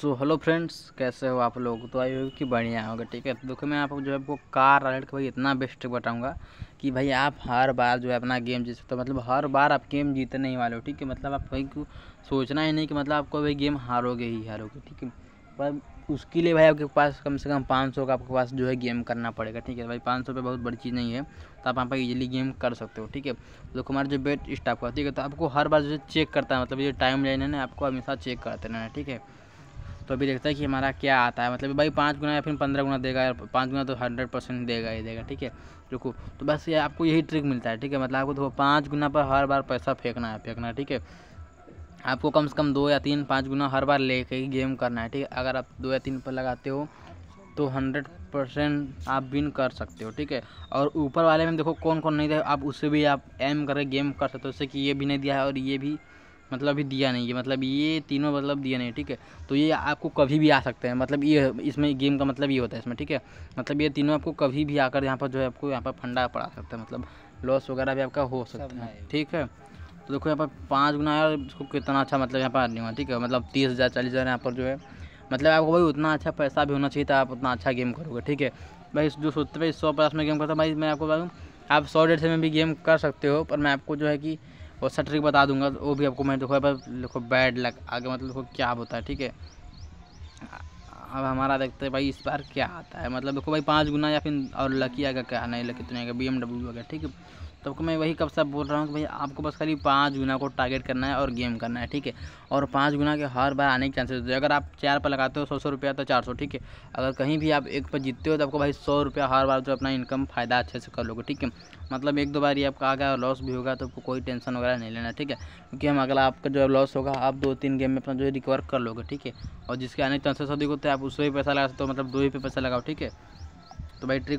so hello friends कैसे हो आप लोग तो आई होगी कि बढ़िया होगा ठीक है तो देखो मैं आपको जो है आपको कार राइड का भाई इतना बेस्ट बताऊंगा कि भाई आप हर बार जो है अपना गेम जीत सकते हो मतलब हर बार आप गेम जीतने ही वाले हो ठीक है मतलब आप भाई को सोचना ही नहीं कि मतलब आपको भाई गेम हारोगे ही हारोगे ठीक है पर उसके लिए भाई आपके पास कम से कम पाँच सौ का आपके पास जो है गेम करना पड़ेगा ठीक है भाई पाँच सौ रुपये बहुत बड़ी चीज़ नहीं है तो आप यहाँ पर ईजिली गेम कर सकते हो ठीक है तो देखो हमारा जो बेट स्टाफ हुआ ठीक है तो आपको हर बार जो चेक करता है मतलब ये टाइम लाइन है ना आपको हमेशा चेक करते रहना ठीक है तो अभी देखते हैं कि हमारा क्या आता है मतलब भाई पाँच गुना या फिर पंद्रह गुना देगा या पाँच गुना तो हंड्रेड परसेंट देगा ही देगा ठीक है रुको तो बस ये आपको यही ट्रिक मिलता है ठीक है मतलब आपको देखो पाँच गुना पर हर बार पैसा फेंकना है फेंकना ठीक है आपको कम से कम दो या तीन पाँच गुना हर बार ले कर गेम करना है ठीक है अगर आप दो या तीन पर लगाते हो तो हंड्रेड परसेंट आप विन कर सकते हो ठीक है और ऊपर वाले में देखो कौन कौन नहीं दे आप उससे भी आप एम करके गेम कर सकते हो जैसे कि ये भी नहीं दिया है और ये भी मतलब अभी दिया नहीं है मतलब ये तीनों मतलब दिया नहीं ठीक है तो ये आपको कभी भी आ सकते हैं मतलब ये इसमें गेम का मतलब ये होता है इसमें ठीक है मतलब ये तीनों आपको कभी भी आकर यहाँ पर जो है आपको यहाँ पर फंडा पड़ा सकता है मतलब लॉस वगैरह भी आपका हो सकता है ठीक है तो देखो यहाँ पर पाँच गुना है और इसको कितना अच्छा मतलब यहाँ पर अर्निंग हुआ ठीक है मतलब तीस हज़ार चालीस हज़ार यहाँ पर जो है मतलब आपको भाई उतना अच्छा पैसा भी होना चाहिए था आप उतना अच्छा गेम करोगे ठीक है भाई जो सोचते भाई सौ पचास में गेम करता भाई मैं आपको बताऊँ आप सौ डेढ़ सौ में भी गेम कर सकते हो पर मैं आपको जो है कि और सटरिक बता दूंगा वो भी आपको मैं देखो अब देखो बैड लक आगे मतलब देखो क्या होता है ठीक है अब हमारा देखते हैं भाई इस बार क्या आता है मतलब देखो भाई पाँच गुना या फिर और लकी आएगा क्या नहीं लकी तो नहीं आगे बी एम डब्ल्यू वगैरह ठीक है तो आपको मैं वही कब सब बोल रहा हूँ कि भाई आपको बस खाली पाँच गुना को टारगेट करना है और गेम करना है ठीक है और पाँच गुना के हर बार आने के चांसेस होते हैं अगर आप चार पर लगाते हो सौ सौ रुपया तो चार सौ ठीक है अगर कहीं भी आप एक पर जीतते हो तो आपको भाई सौ रुपया हर बार जो अपना इनकम फ़ायदा अच्छे से कर लोगे ठीक है मतलब एक दो बार ये आपका आ गया और लॉस भी होगा तो आपको कोई टेंशन वगैरह नहीं लेना ठीक है क्योंकि हम अगला आपका जो है लॉस होगा आप दो तीन गेम में अपना जो है रिकवर कर लोगे ठीक है और जिसके आने चांसेस अधिक होते हैं आप उस ही पैसा लगा सकते हो मतलब दो ही पे पैसा लगाओ ठीक है तो भाई ट्रिक